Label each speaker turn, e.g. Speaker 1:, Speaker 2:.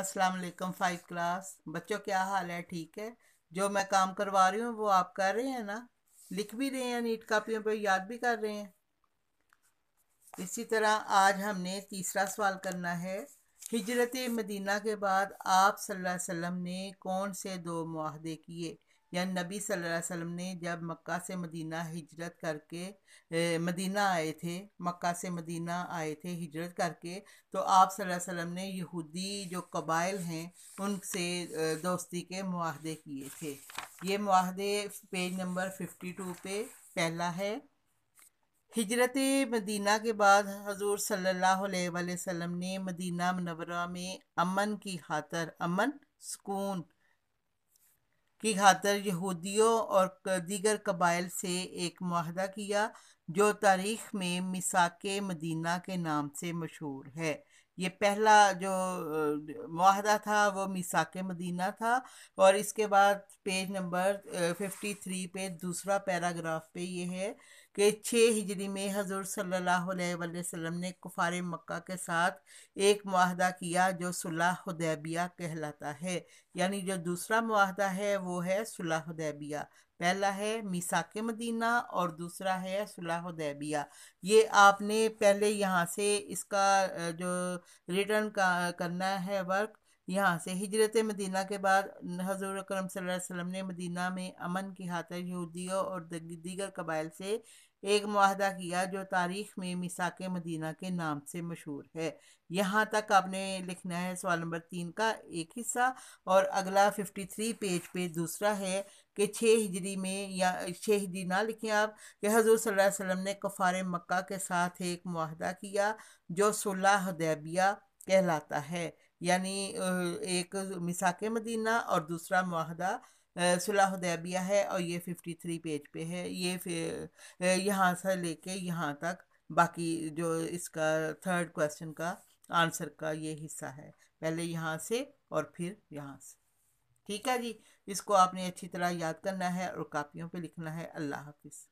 Speaker 1: अस्सलाम वालेकुम five class बच्चों क्या हाल है ठीक है जो मैं काम करवा रही हूँ वो आप कर रहे हैं ना लिख भी रहे हैं नीट कापियों पर याद भी कर रहे हैं इसी तरह आज हमने तीसरा सवाल करना है हिजरत मदीना के बाद आप सल्लल्लाहु अलैहि वसल्लम ने कौन से दो माहदे किए या नबी सल्लल्लाहु अलैहि वसल्लम ने जब मक्का से मदीना हिजरत करके ए, मदीना आए थे मक्का से मदीना आए थे हिजरत करके तो आप सल्लल्लाहु अलैहि वसल्लम ने यहूदी जो कबाइल हैं उनसे दोस्ती के माहदे किए थे ये माहदे पेज नंबर फिफ्टी टू पे पहला है हिजरत मदीना के बाद हजूर सल्लल्लाहु अलैहि वसल्लम ने मदीना मनवरा में अमन की खातर अमन सुकून की खातर यहूदियों और दीगर कबाइल से एक माहदा किया जो तारीख़ में मिसाक मदीना के नाम से मशहूर है ये पहला जो माहदा था वो मिसाक मदीना था और इसके बाद पेज नंबर फिफ्टी थ्री पे दूसरा पैराग्राफ पे ये है कि छः हिजरी में हजूर सल्लल्लाहु अलैहि वसल्लम ने कुफार मक्का के साथ एक माहदा किया जो सुलहदैबिया कहलाता है यानी जो दूसरा माहदा है वो है सुलहदैबिया पहला है मिसाक मदीना और दूसरा है उदैबिया ये आपने पहले यहाँ से इसका जो रिटर्न का करना है वर्क यहाँ से हिजरत मदीना के बाद हजूर अक्रम वसम ने मदीना में अमन की खातर यहूदियों और दीगर कबाइल से एक माहदा किया जो तारीख में मिसाक मदीना के नाम से मशहूर है यहाँ तक आपने लिखना है सवाल नंबर तीन का एक हिस्सा और अगला फिफ्टी थ्री पेज पे दूसरा है कि छः हिजरी में या छः हिजरी ना लिखें आप कि हजूर सल्लल्लाहु अलैहि वसल्लम ने कफ़ार मक्का के साथ एक माहदा किया जो सुलह हदैबिया कहलाता है यानी एक मिसाक मदीना और दूसरा माहदा सुलहदैबिया है और ये फिफ्टी थ्री पेज पे है ये यहाँ से लेके यहाँ तक बाकी जो इसका थर्ड क्वेश्चन का आंसर का ये हिस्सा है पहले यहाँ से और फिर यहाँ से ठीक है जी इसको आपने अच्छी तरह याद करना है और कापियों पे लिखना है अल्लाह हाफिज़